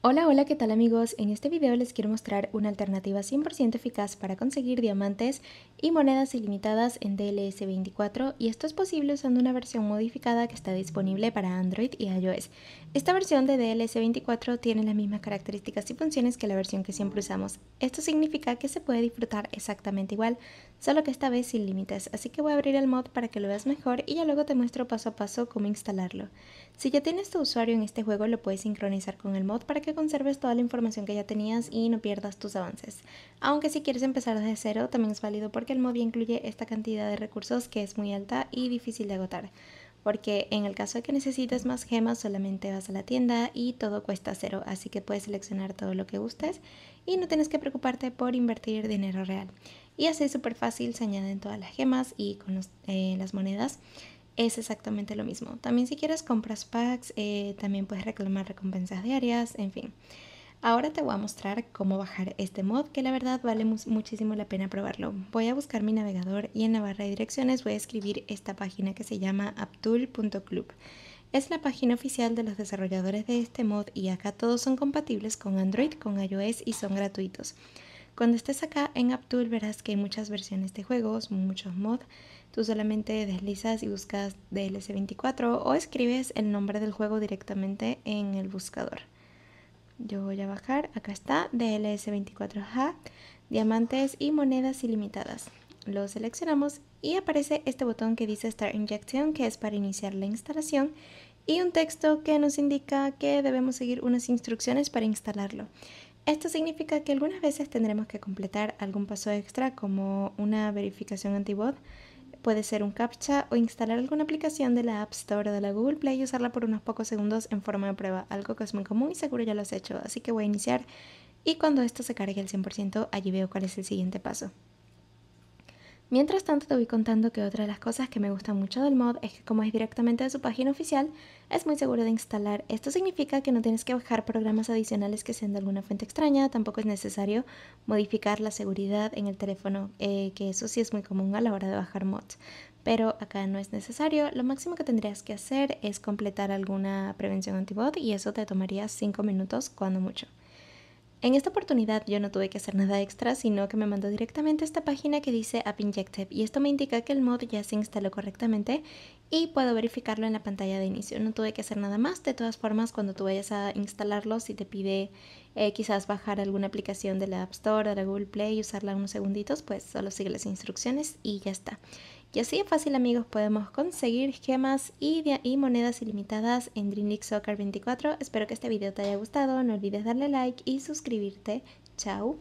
Hola, hola, ¿qué tal amigos? En este video les quiero mostrar una alternativa 100% eficaz para conseguir diamantes y monedas ilimitadas en DLS 24 y esto es posible usando una versión modificada que está disponible para Android y iOS. Esta versión de DLS 24 tiene las mismas características y funciones que la versión que siempre usamos. Esto significa que se puede disfrutar exactamente igual, solo que esta vez sin límites, así que voy a abrir el mod para que lo veas mejor y ya luego te muestro paso a paso cómo instalarlo. Si ya tienes tu usuario en este juego lo puedes sincronizar con el mod para que conserves toda la información que ya tenías y no pierdas tus avances. Aunque si quieres empezar desde cero también es válido porque el móvil incluye esta cantidad de recursos que es muy alta y difícil de agotar, porque en el caso de que necesites más gemas solamente vas a la tienda y todo cuesta cero, así que puedes seleccionar todo lo que gustes y no tienes que preocuparte por invertir dinero real. Y así es súper fácil, se añaden todas las gemas y con eh, las monedas es exactamente lo mismo. También si quieres compras packs, eh, también puedes reclamar recompensas diarias, en fin. Ahora te voy a mostrar cómo bajar este mod que la verdad vale muchísimo la pena probarlo. Voy a buscar mi navegador y en la barra de direcciones voy a escribir esta página que se llama aptool.club. Es la página oficial de los desarrolladores de este mod y acá todos son compatibles con Android, con iOS y son gratuitos. Cuando estés acá en Aptool verás que hay muchas versiones de juegos, muchos mods. Tú solamente deslizas y buscas DLC24 o escribes el nombre del juego directamente en el buscador. Yo voy a bajar, acá está, DLS24H, diamantes y monedas ilimitadas. Lo seleccionamos y aparece este botón que dice Start Injection, que es para iniciar la instalación, y un texto que nos indica que debemos seguir unas instrucciones para instalarlo. Esto significa que algunas veces tendremos que completar algún paso extra como una verificación anti-bot puede ser un CAPTCHA o instalar alguna aplicación de la App Store o de la Google Play y usarla por unos pocos segundos en forma de prueba, algo que es muy común y seguro ya lo has hecho, así que voy a iniciar y cuando esto se cargue al 100% allí veo cuál es el siguiente paso. Mientras tanto te voy contando que otra de las cosas que me gusta mucho del mod es que como es directamente de su página oficial, es muy seguro de instalar. Esto significa que no tienes que bajar programas adicionales que sean de alguna fuente extraña, tampoco es necesario modificar la seguridad en el teléfono, eh, que eso sí es muy común a la hora de bajar mods. Pero acá no es necesario, lo máximo que tendrías que hacer es completar alguna prevención antibod, y eso te tomaría 5 minutos cuando mucho. En esta oportunidad yo no tuve que hacer nada extra, sino que me mandó directamente esta página que dice App Injected y esto me indica que el mod ya se instaló correctamente y puedo verificarlo en la pantalla de inicio. No tuve que hacer nada más, de todas formas cuando tú vayas a instalarlo si te pide eh, quizás bajar alguna aplicación de la App Store o de la Google Play y usarla unos segunditos, pues solo sigue las instrucciones y ya está. Y así fácil amigos podemos conseguir gemas y, y monedas ilimitadas en Dream Soccer 24. Espero que este video te haya gustado, no olvides darle like y suscribirte. Chao.